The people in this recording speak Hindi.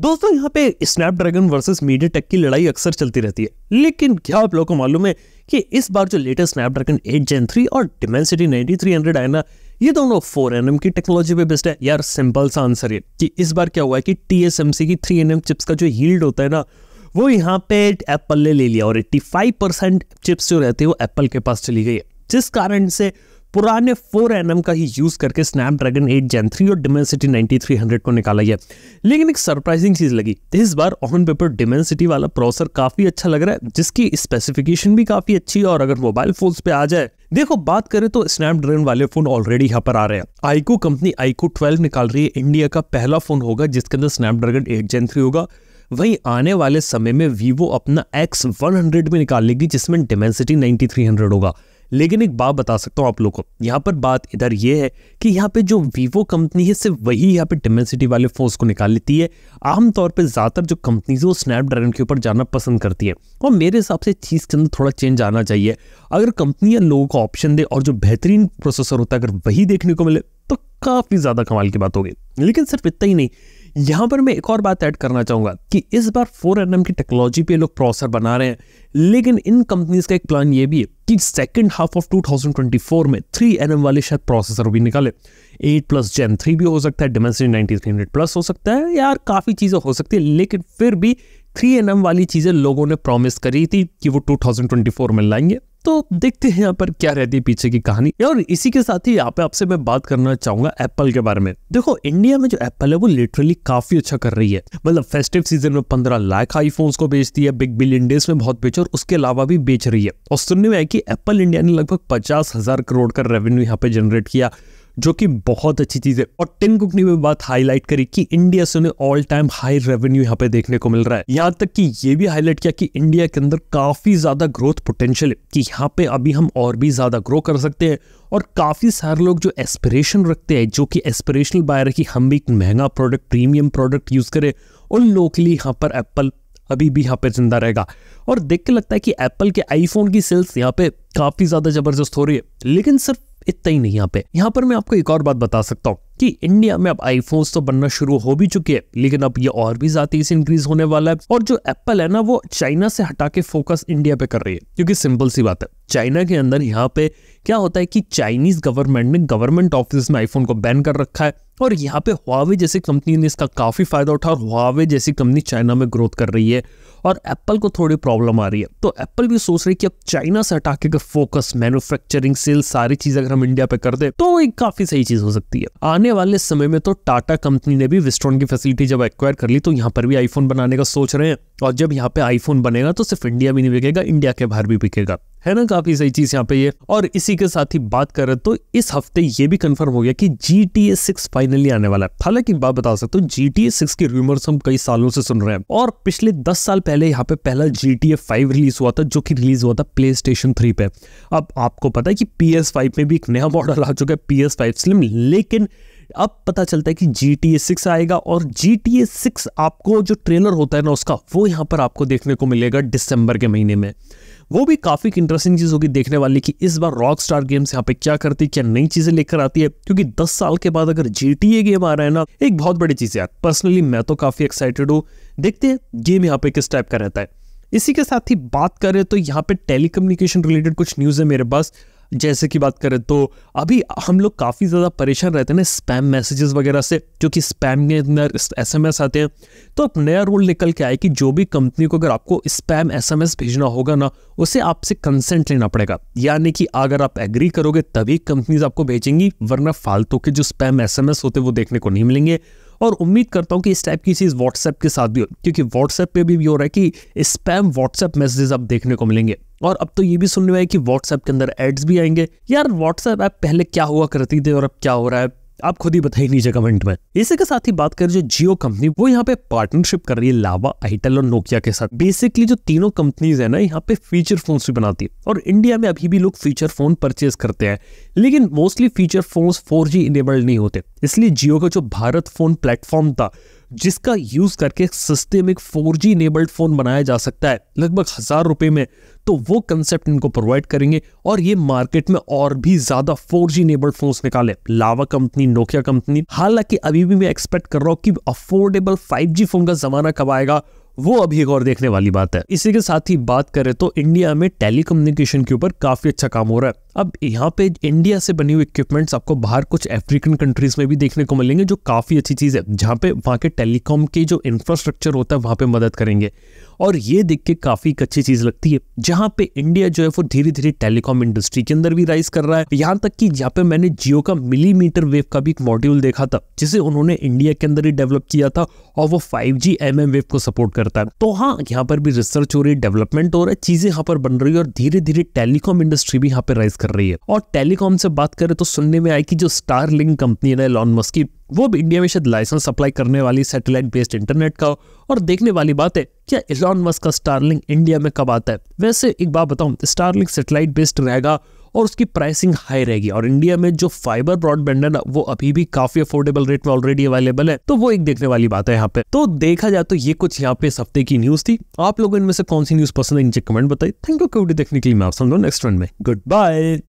दोस्तों यहाँ पे स्नैपड्रैगन वर्सेस मीडिया टेक की लड़ाई अक्सर चलती रहती है लेकिन क्या आप लोगों को मालूम है कि इस बार जो लेटेस्ट स्नैपड्रैगन 8 जेन 3 और डिमेंसिटी 9300 आया ना ये दोनों फोर एन की टेक्नोलॉजी पे बेस्ड है यार सिंपल सा आंसर है कि इस बार क्या हुआ है कि टी की थ्री एन चिप्स का जो हील्ड होता है ना वो यहाँ पे एप्पल ने ले लिया और 85 परसेंट चिप्स जो रहती है वो एप्पल के पास चली गई है जिस कारण से पुराने फोर एन का ही यूज करके स्नैपड्रैगन एट जेन थ्री और डिमेंसिटी 9300 को निकाला गया लेकिन एक सरप्राइजिंग चीज लगी इस बार ऑन पेपर डिमेंसिटी वाला प्रोसेसर काफी अच्छा लग रहा है जिसकी स्पेसिफिकेशन भी काफी अच्छी है और अगर मोबाइल फोन्स पे आ जाए देखो बात करें तो स्नैपड्रैगन वाले फोन ऑलरेडी यहाँ पर आ रहे हैं आईको कंपनी आईको ट्वेल्व निकाल रही है इंडिया का पहला फोन होगा जिसके अंदर स्नैपड्रैगन एट जेन थ्री होगा वहीं आने वाले समय में वीवो अपना एक्स वन हंड्रेड में निकाल लेगी जिसमें डिमेंसिटी नाइनटी थ्री हंड्रेड होगा लेकिन एक बात बता सकता हूँ आप लोग को यहाँ पर बात इधर ये है कि यहाँ पे जो वीवो कंपनी है सिर्फ वही यहाँ पे डिमेंसिटी वाले फ़ोन्स को निकाल लेती है आमतौर पर ज़्यादातर जो कंपनीज है वो स्नैपड्रैगन के ऊपर जाना पसंद करती है और मेरे हिसाब से चीज़ के अंदर थोड़ा चेंज आना चाहिए अगर कंपनियाँ लोगों को ऑप्शन दे और जो बेहतरीन प्रोसेसर होता है अगर वही देखने को मिले तो काफ़ी ज़्यादा कमाल की बात होगी लेकिन सिर्फ इतना ही नहीं यहाँ पर मैं एक और बात ऐड करना चाहूँगा कि इस बार फोर एन की टेक्नोलॉजी पे लोग प्रोसेसर बना रहे हैं लेकिन इन कंपनीज का एक प्लान ये भी है कि सेकेंड हाफ ऑफ 2024 में थ्री एन वाले शायद प्रोसेसर भी निकाले एट प्लस जेन थ्री भी हो सकता है Dimensity ninety three hundred plus हो सकता है यार काफ़ी चीज़ें हो सकती है लेकिन फिर भी थ्री एन वाली चीज़ें लोगों ने प्रॉमिस करी थी कि वो टू में लाएंगे तो देखते हैं यहाँ पर क्या रहती है पीछे की कहानी और इसी के साथ ही यहाँ पे आपसे मैं बात करना चाहूंगा एप्पल के बारे में देखो इंडिया में जो एप्पल है वो लिटरली काफी अच्छा कर रही है मतलब फेस्टिव सीजन में पंद्रह लाख आईफोन्स को बेचती है बिग बिलियन डेज में बहुत बेच और उसके अलावा भी बेच रही है और सुनने में आई कि एप्पल इंडिया ने लगभग पचास हजार करोड़ का रेवेन्यू यहाँ पे जनरेट किया जो कि बहुत अच्छी चीज़ है और टिन कुक ने भी बात हाईलाइट करी कि इंडिया से उन्हें ऑल टाइम हाई रेवेन्यू यहाँ पे देखने को मिल रहा है यहाँ तक कि ये भी हाईलाइट किया कि इंडिया के अंदर काफ़ी ज़्यादा ग्रोथ पोटेंशियल है कि यहाँ पे अभी हम और भी ज़्यादा ग्रो कर सकते हैं और काफ़ी सारे लोग जो एस्पिरेशन रखते हैं जो कि एस्पिरेशनल बायर है कि हम भी एक महंगा प्रोडक्ट प्रीमियम प्रोडक्ट यूज़ करें उन लोगों के लिए यहाँ पर एप्पल अभी भी यहाँ पे जिंदा रहेगा और देख के लगता है कि एप्पल के आईफोन की सेल्स यहाँ पे काफ़ी ज़्यादा ज़बरदस्त हो रही है लेकिन सिर्फ इतना ही नहीं यहाँ पे यहाँ पर मैं आपको एक और बात बता सकता हूँ कि इंडिया में अब आईफोन्स तो बनना शुरू हो भी चुके हैं लेकिन अब ये और भी ज्यादा से इंक्रीज होने वाला है और जो एप्पल है ना वो चाइना से हटा के फोकस इंडिया पे कर रही है क्योंकि सिंपल सी बात है चाइना के अंदर यहाँ पे क्या होता है कि चाइनीज गवर्नमेंट ने गवर्नमेंट ऑफिस में आईफोन को बैन कर रखा है और यहाँ पे हुआवे जैसी कंपनी ने इसका काफ़ी फ़ायदा उठा और हुआवे जैसी कंपनी चाइना में ग्रोथ कर रही है और एप्पल को थोड़ी प्रॉब्लम आ रही है तो एप्पल भी सोच रही है कि अब चाइना से हटा के फोकस मैन्युफैक्चरिंग सेल सारी चीज़ अगर हम इंडिया पे कर दे तो एक काफ़ी सही चीज़ हो सकती है आने वाले समय में तो टाटा कंपनी ने भी विस्ट्रॉन की फैसिलिटी जब एक्वायर कर ली तो यहाँ पर भी आईफोन बनाने का सोच रहे हैं और जब यहाँ पे आईफोन बनेगा तो सिर्फ इंडिया भी नहीं बिकेगा इंडिया के बाहर भी बिकेगा है ना काफी सही चीज यहाँ पे ये और इसी के साथ ही बात करें तो इस हफ्ते ये भी कंफर्म हो गया कि G T A six finally आने वाला है हालांकि बात बता सकते हो जी टी ए सिक्स की रूमर्स हम कई सालों से सुन रहे हैं और पिछले दस साल पहले यहाँ पे पहला G T A five release हुआ था जो कि रिलीज हुआ था प्ले स्टेशन थ्री पे अब आपको पता है कि पी एस फाइव में भी एक नया मॉडल आ चुका है पी एस फाइव स्लिम लेकिन अब पता चलता है कि जी टी ए सिक्स आएगा और जी टी ए सिक्स आपको जो ट्रेलर होता है ना उसका वो यहाँ पर आपको देखने को मिलेगा दिसंबर के महीने में वो भी काफ़ी इंटरेस्टिंग चीज़ होगी देखने वाली कि इस बार रॉक स्टार गेम्स यहाँ पे क्या करती है क्या नई चीज़ें लेकर आती है क्योंकि 10 साल के बाद अगर जी गेम आ रहा है ना एक बहुत बड़ी चीज़ यार पर्सनली मैं तो काफ़ी एक्साइटेड हूँ देखते हैं गेम यहाँ पे किस टाइप का रहता है इसी के साथ ही बात करें तो यहाँ पे टेलीकम्युनिकेशन रिलेटेड कुछ न्यूज़ है मेरे पास जैसे कि बात करें तो अभी हम लोग काफ़ी ज़्यादा परेशान रहते हैं ना स्पैम मैसेजेस वगैरह से जो कि स्पैम के अंदर एस एम एस आते हैं तो अब नया रूल निकल के आए कि जो भी कंपनी को अगर आपको स्पैम एस एम एस भेजना होगा ना उसे आपसे कंसेंट लेना पड़ेगा यानी कि अगर आप एग्री करोगे तभी कंपनीज आपको भेजेंगी वरना फालतू के जो स्पैम एस एम एस होते वो देखने को नहीं मिलेंगे और उम्मीद करता हूँ कि इस टाइप की चीज़ व्हाट्सएप के साथ भी हो क्योंकि व्हाट्सएप पे भी हो रहा है कि स्पैम व्हाट्सएप मैसेजेस आप देखने को मिलेंगे और अब तो ये भी सुनने में आया कि व्हाट्सएप के अंदर एड्स भी आएंगे यार व्हाट्सएप ऐप पहले क्या हुआ करती थी और अब क्या हो रहा है आप खुद ही बताइए नीचे कमेंट में इसी के साथ ही बात करें जो जियो कंपनी वो यहाँ पे पार्टनरशिप कर रही है लावा आईटेल और नोकिया के साथ बेसिकली जो तीनों कंपनीज है ना यहाँ पे फीचर फोन्स भी बनाती है और इंडिया में अभी भी लोग फीचर फोन परचेज करते हैं लेकिन mostly feature phones four enabled नहीं होते इसलिए जियो का जो भारत फोन प्लेटफॉर्म था जिसका यूज करके एक फोर जी इनेबल्ड फोन बनाया जा सकता है लगभग हजार रुपए में तो वो कंसेप्ट इनको प्रोवाइड करेंगे और ये मार्केट में और भी ज्यादा फोर जी इनेबल्ड फोन निकाले लावा कंपनी नोकिया कंपनी हालांकि अभी भी मैं एक्सपेक्ट कर रहा हूँ कि अफोर्डेबल फाइव जी फोन का जमाना कब आएगा वो अभी एक और देखने वाली बात है इसी के साथ ही बात करें तो इंडिया में टेलीकम्युनिकेशन के ऊपर काफी अच्छा काम हो रहा है अब यहाँ पे इंडिया से बनी हुई इक्विपमेंट्स आपको बाहर कुछ अफ्रीकन कंट्रीज में भी देखने को मिलेंगे जो काफी अच्छी चीज है जहाँ पे वहाँ के टेलीकॉम की जो इंफ्रास्ट्रक्चर होता है वहाँ पे मदद करेंगे और ये देख के काफ़ी एक अच्छी चीज़ लगती है जहाँ पे इंडिया जो है वो धीरे धीरे टेलीकॉम इंडस्ट्री के अंदर भी राइज कर रहा है यहाँ तक कि जहाँ पे मैंने जियो का मिलीमीटर वेव का भी एक मॉड्यूल देखा था जिसे उन्होंने इंडिया के अंदर ही डेवलप किया था और वो five G M M wave को सपोर्ट करता है तो हाँ यहाँ पर भी रिसर्च हो रही है डेवलपमेंट हो रहा है चीज़ें यहाँ पर बन रही है और धीरे धीरे टेलीकॉम इंडस्ट्री भी यहाँ पे राइज कर रही है और टेलीकॉम से बात करें तो सुनने में आई कि जो स्टार कंपनी है ना लॉन मस्की वो भी इंडिया में शायद लाइसेंस अप्लाई करने वाली सैटेलाइट बेस्ड इंटरनेट का हो और देखने वाली बात है क्या इलॉन मस्क का स्टारलिंग इंडिया में कब आता है वैसे एक बात बताऊं स्टारलिंग सैटेलाइट बेस्ड रहेगा और उसकी प्राइसिंग हाई रहेगी और इंडिया में जो फाइबर ब्रॉडबैंड है ना वो अभी भी काफी अफोर्डेबल रेट में ऑलरेडी अवेलेबल है तो वो एक देखने वाली बात है यहाँ पे तो देखा जाए तो ये कुछ यहाँ पे इस हफ्ते की न्यूज थी आप लोगों इनमें से कौन सी न्यूज पसंद है नीचे कमेंट बताइए थैंक यू कवडी देखने के लिए मैं आप समझो नेक्स्ट वन में गुड बाय